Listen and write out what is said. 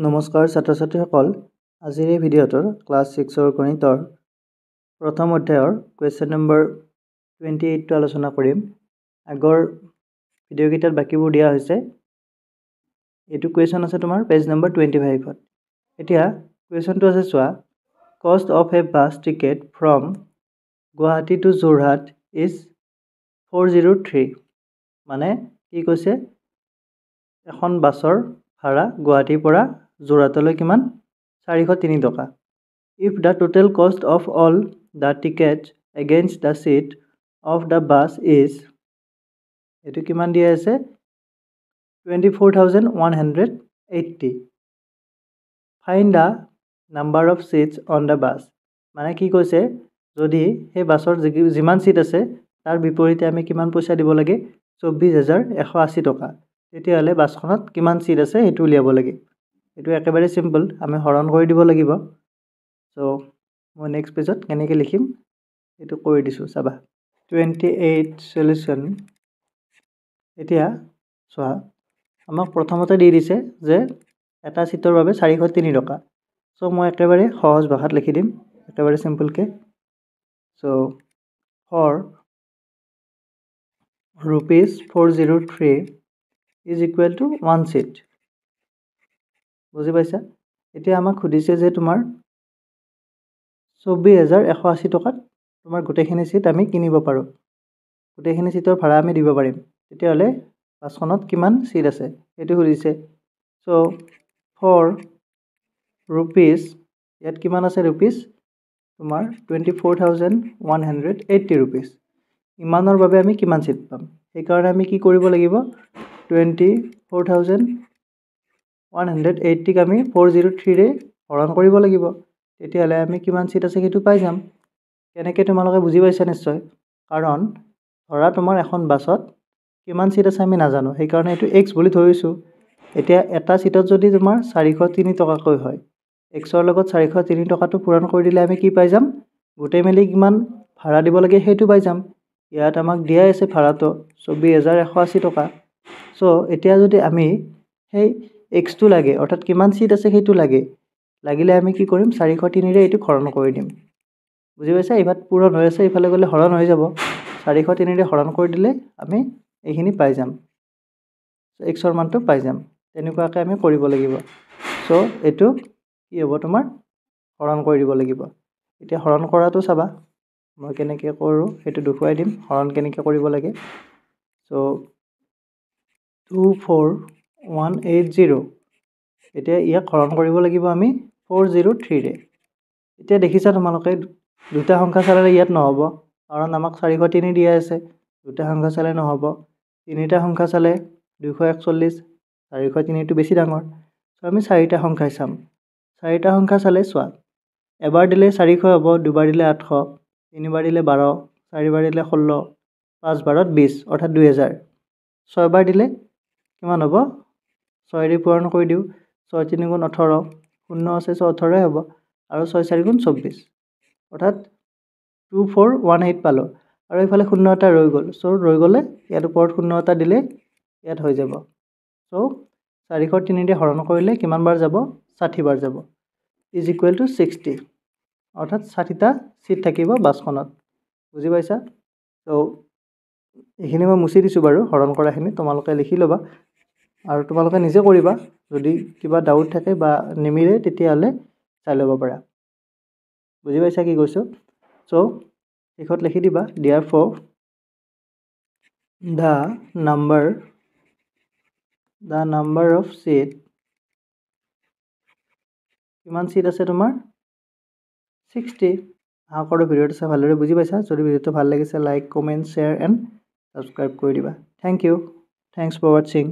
নমস্কাৰ ছাত্ৰ ছাত্ৰীসকল আজিৰ এই ভিডিঅ'টোত ক্লাছ ছিক্সৰ গণিতৰ প্ৰথম অধ্যায়ৰ কুৱেশ্যন নম্বৰ টুৱেণ্টি এইটটো আলোচনা কৰিম আগৰ ভিডিঅ'কেইটাত বাকীবোৰ দিয়া হৈছে এইটো কুৱেশ্যন আছে তোমাৰ পেজ নম্বৰ টুৱেণ্টি ফাইভত এতিয়া কুৱেশ্যনটো আছে চোৱা cost of a bus ticket from Guwahati to Jorhat is four zero' three মানে কি কৈছে এখন বাছৰ ভাড়া গুৱাহাটীৰ পৰা যোৰহাটলৈ কিমান চাৰিশ তিনি টকা if the total cost of all the ticket against the seat of the bus is এইটো কিমান দিয়া আছে twenty four thousand one hundred eighty find the number of seats on the bus মানে কি কৈছে যদি সেই বাছৰ যিমান ছিট আছে তাৰ বিপৰীতে আমি কিমান পইচা দিব লাগে চৌব্বিছ হেজাৰ এশ আশী টকা তেতিয়াহ'লে বাছখনত কিমান ছিট আছে সেইটো উলিয়াব লাগে এইটো একেবাৰে চিম্পল আমি হৰণ কৰি দিব লাগিব চ' মই নেক্সট পেজত কেনেকৈ লিখিম সেইটো কৰি দিছোঁ চাবা টুৱেণ্টি এইট চলিউশ্যন এতিয়া চোৱা আমাক প্ৰথমতে দি দিছে যে এটা ছিটৰ বাবে চাৰিশ তিনি টকা চ' মই একেবাৰে সহজ ভাষাত লিখি দিম একেবাৰে চিম্পুলকৈ so' for rupees four zero' three is equal to one seat বুজি পাইছা এতিয়া আমাক সুধিছে যে তোমাৰ চৌব্বিছ হেজাৰ এশ আশী টকাত তোমাৰ গোটেইখিনি ছিট আমি কিনিব পাৰোঁ গোটেইখিনি ছিটৰ ভাড়া আমি দিব পাৰিম তেতিয়াহ'লে বাছখনত কিমান ছিট আছে সেইটো সুধিছে চ' ফৰ ৰুপিজ ইয়াত কিমান আছে ৰুপিজ তোমাৰ twenty four thousand one hundred eighty rupees ইমানৰ বাবে আমি কিমান ছিট পাম সেইকাৰণে আমি কি কৰিব লাগিব twenty four thousand one hundred এইট্টিক আমি ফ'ৰ জিৰ' থ্ৰীৰে হৰণ কৰিব লাগিব তেতিয়াহ'লে আমি কিমান ছিট আছে সেইটো পাই যাম কেনেকৈ তোমালোকে বুজি পাইছা নিশ্চয় কাৰণ ধৰা তোমাৰ এখন বাছত কিমান ছিট আছে আমি নাজানো সেইকাৰণে এইটো এক্স বুলি ধৰিছোঁ এতিয়া এটা ছিটত যদি তোমাৰ চাৰিশ তিনি টকাকৈ হয় এক্সৰ লগত চাৰিশ তিনি টকাটো পূৰণ কৰি দিলে আমি কি পাই যাম গোটেই মেলি কিমান ভাড়া দিব লাগে সেইটো পাই যাম ইয়াত আমাক দিয়াই আছে ভাড়াটো চৌব্বিছ হাজাৰ এশ আশী টকা চ' এতিয়া যদি আমি সেই এক্সটো লাগে অৰ্থাৎ কিমান ছিট আছে সেইটো লাগে লাগিলে আমি কি কৰিম চাৰিশ তিনিৰে এইটো হৰণ কৰি দিম বুজি পাইছে এইভাগ পূৰণ হৈ আছে ইফালে গ'লে হৰণ হৈ যাব চাৰিশ তিনিৰে হৰণ কৰি দিলে আমি এইখিনি পাই যাম এক্সৰ মানটো পাই যাম তেনেকুৱাকৈ আমি কৰিব লাগিব চ' এইটো কি হ'ব তোমাৰ হৰণ কৰি দিব লাগিব এতিয়া হৰণ কৰাটো চাবা মই কেনেকৈ কৰোঁ সেইটো দেখুৱাই দিম হৰণ কেনেকৈ কৰিব লাগে so' two four one eight zero' এতিয়া ইয়াক হৰণ কৰিব লাগিব আমি ফ'ৰ জিৰ' থ্ৰীৰে এতিয়া দেখিছা তোমালোকে দুটা সংখ্যা চালে ইয়াত নহ'ব কাৰণ আমাক চাৰিশ তিনি দিয়া আছে দুটা সংখ্যা চালে নহ'ব তিনিটা সংখ্যা চালে দুশ একচল্লিছ চাৰিশ তিনিটো বেছি ডাঙৰ চ' আমি চাৰিটা সংখ্যাই চাম চাৰিটা সংখ্যা চালে চোৱা এবাৰ দিলে চাৰিশ হ'ব দুবাৰ দিলে আঠশ তিনিবাৰ দিলে বাৰ চাৰিবাৰ দিলে ষোল্ল পাঁচবাৰত বিছ অৰ্থাৎ দুহেজাৰ ছয়বাৰ দিলে কিমান হ'ব ছয়েৰে পূৰণ কৰি দিওঁ ছয় তিনি গুণ ওঠৰ শূন্য আছে ছয় ওঠৰে হ'ব আৰু ছয় চাৰি গুণ চৌব্বিছ অৰ্থাৎ টু ফ'ৰ ওৱান এইট পালোঁ আৰু এইফালে শূন্য এটা ৰৈ গ'ল চ' ৰৈ গ'লে ইয়াত ওপৰত শূন্য এটা দিলে ইয়াত হৈ যাব চ' চাৰিশ তিনিৰে হৰণ কৰিলে কিমানবাৰ যাব ষাঠিবাৰ যাব ইজ ইকুৱেল টু ছিক্সটি অৰ্থাৎ ষাঠিটা ছিট থাকিব বাছখনত বুজি পাইছা ত' এইখিনি মই মুচি দিছোঁ বাৰু হৰণ কৰাখিনি তোমালোকে লিখি ল'বা আৰু তোমালোকে নিজে কৰিবা যদি কিবা ডাউট থাকে বা নিমিলে তেতিয়াহ'লে চাই ল'ব পাৰা বুজি পাইছা কি কৈছোঁ চ' শেষত লিখি দিবা dear for' the number the number of seat কিমান ছিট আছে তোমাৰ ছিক্সটি আহকৰ ভিডিঅ'টো চাই ভালদৰে বুজি পাইছা যদি ভিডিঅ'টো ভাল লাগিছে like comment share and subscribe কৰি দিবা থেংক ইউ থেংকছ ফৰ ৱাটছিং